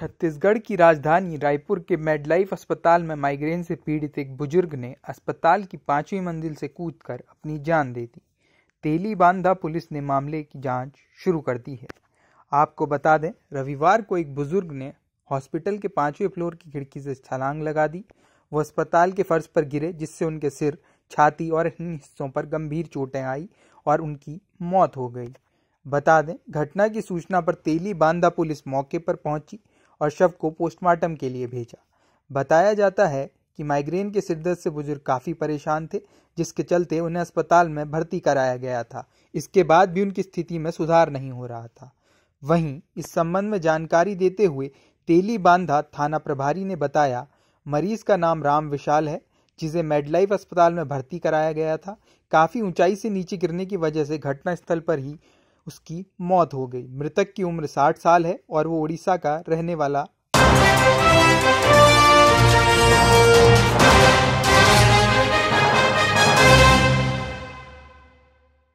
छत्तीसगढ़ की राजधानी रायपुर के मेडलाइफ अस्पताल में माइग्रेन से पीड़ित एक बुजुर्ग ने अस्पताल की पांचवी मंजिल से कूदकर अपनी जान दे दी तेली बांधा पुलिस ने मामले की जांच शुरू कर दी है आपको बता दें रविवार को एक बुजुर्ग ने हॉस्पिटल के पांचवें फ्लोर की खिड़की से छलांग लगा दी वो अस्पताल के फर्श पर गिरे जिससे उनके सिर छाती और अन्य हिस्सों पर गंभीर चोटें आई और उनकी मौत हो गई बता दें घटना की सूचना पर तेली बांदा पुलिस मौके पर पहुंची और शव को पोस्टमार्टम के लिए भेजा बताया जाता है कि माइग्रेन के सिरदर्द से बुजुर्ग काफ़ी परेशान थे जिसके चलते उन्हें अस्पताल में भर्ती कराया गया था इसके बाद भी उनकी स्थिति में सुधार नहीं हो रहा था वहीं इस संबंध में जानकारी देते हुए तेली बांधा थाना प्रभारी ने बताया मरीज का नाम राम विशाल है जिसे मेडलाइफ अस्पताल में भर्ती कराया गया था काफ़ी ऊंचाई से नीचे गिरने की वजह से घटनास्थल पर ही उसकी मौत हो गई मृतक की उम्र साठ साल है और वो उड़ीसा का रहने वाला